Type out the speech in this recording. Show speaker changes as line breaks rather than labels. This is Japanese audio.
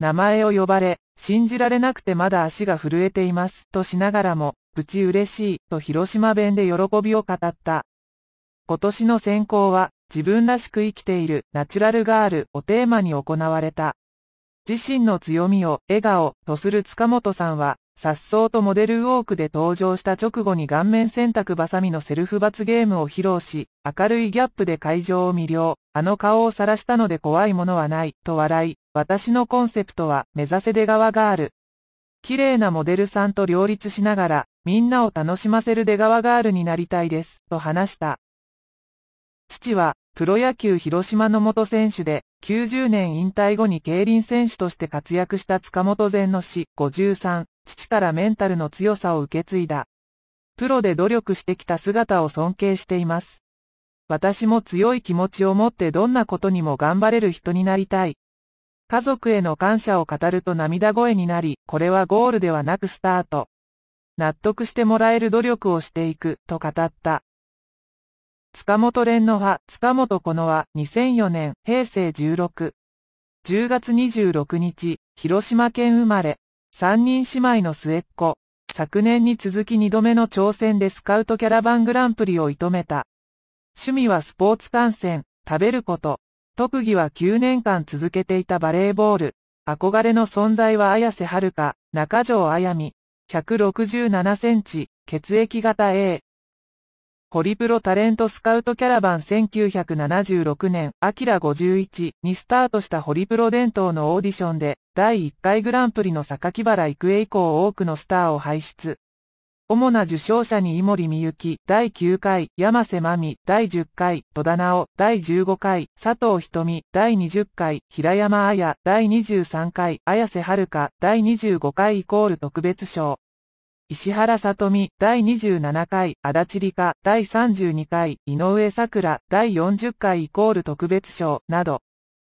名前を呼ばれ、信じられなくてまだ足が震えています、としながらも、うち嬉しい、と広島弁で喜びを語った。今年の選考は、自分らしく生きている、ナチュラルガールをテーマに行われた。自身の強みを、笑顔、とする塚本さんは、颯爽とモデルウォークで登場した直後に顔面洗濯バサミのセルフ罰ゲームを披露し、明るいギャップで会場を魅了、あの顔を晒したので怖いものはない、と笑い、私のコンセプトは目指せ出川ガール。綺麗なモデルさんと両立しながら、みんなを楽しませる出川ガールになりたいです、と話した。父は、プロ野球広島の元選手で、90年引退後に競輪選手として活躍した塚本善の死53、父からメンタルの強さを受け継いだ。プロで努力してきた姿を尊敬しています。私も強い気持ちを持ってどんなことにも頑張れる人になりたい。家族への感謝を語ると涙声になり、これはゴールではなくスタート。納得してもらえる努力をしていく、と語った。塚本連の派、塚本このは、2004年、平成16。10月26日、広島県生まれ。3人姉妹の末っ子。昨年に続き2度目の挑戦でスカウトキャラバングランプリを射止めた。趣味はスポーツ観戦、食べること、特技は9年間続けていたバレーボール。憧れの存在は綾瀬はるか、中条あやみ。167センチ、血液型 A。ホリプロタレントスカウトキャラバン1976年、アキラ51にスタートしたホリプロ伝統のオーディションで、第1回グランプリの榊原育英以降多くのスターを輩出。主な受賞者に井森美幸、第9回、山瀬真美、第10回、戸田直、第15回、佐藤瞳、第20回、平山綾、第23回、綾瀬はるか、第25回イコール特別賞。石原さとみ、第27回、足立理香、第32回、井上桜、第40回イコール特別賞、など。